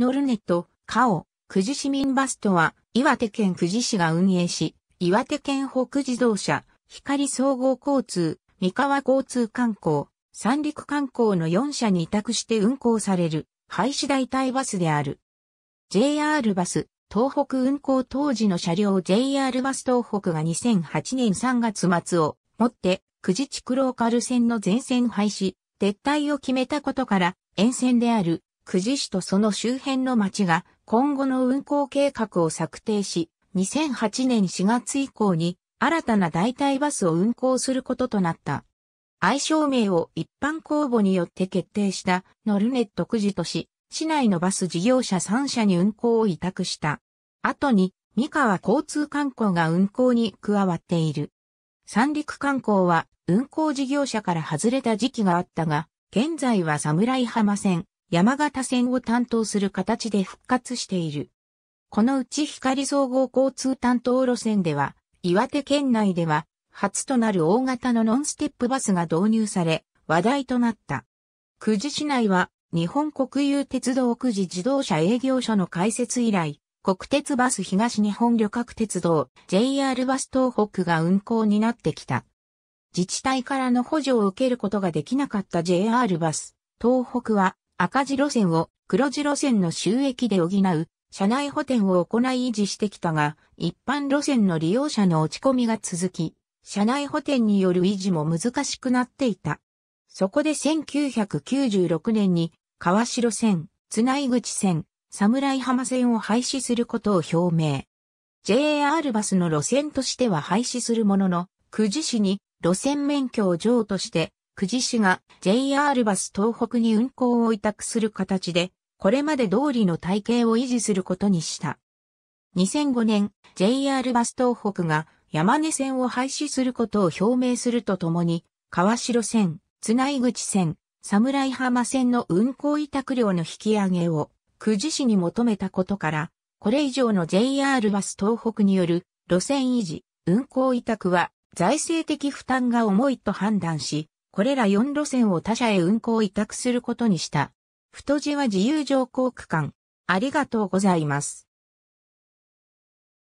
ノルネット、カオ、久慈市民バスとは、岩手県久慈市が運営し、岩手県北自動車、光総合交通、三河交通観光、三陸観光の4社に委託して運行される、廃止代替バスである。JR バス、東北運行当時の車両 JR バス東北が2008年3月末をもって、久慈地区ローカル線の全線廃止、撤退を決めたことから、沿線である久慈市とその周辺の町が今後の運行計画を策定し、2008年4月以降に新たな代替バスを運行することとなった。愛称名を一般公募によって決定したノルネット久慈都市、市内のバス事業者3社に運行を委託した。後に、三河交通観光が運行に加わっている。三陸観光は運行事業者から外れた時期があったが、現在は侍浜線、山形線を担当する形で復活している。このうち光総合交通担当路線では、岩手県内では、初となる大型のノンステップバスが導入され、話題となった。久慈市内は、日本国有鉄道久慈自動車営業所の開設以来、国鉄バス東日本旅客鉄道 JR バス東北が運行になってきた。自治体からの補助を受けることができなかった JR バス東北は赤字路線を黒字路線の収益で補う、社内補填を行い維持してきたが、一般路線の利用者の落ち込みが続き、社内補填による維持も難しくなっていた。そこで1996年に、川城線、津内口線、侍浜線を廃止することを表明。JR バスの路線としては廃止するものの、久慈市に路線免許を譲として久慈市が JR バス東北に運行を委託する形で、これまで通りの体系を維持することにした。2005年、JR バス東北が山根線を廃止することを表明するとともに、川城線、津内口線、侍浜線の運行委託料の引き上げを久慈市に求めたことから、これ以上の JR バス東北による路線維持、運行委託は財政的負担が重いと判断し、これら4路線を他社へ運行委託することにした。太字は自由乗降区間。ありがとうございます。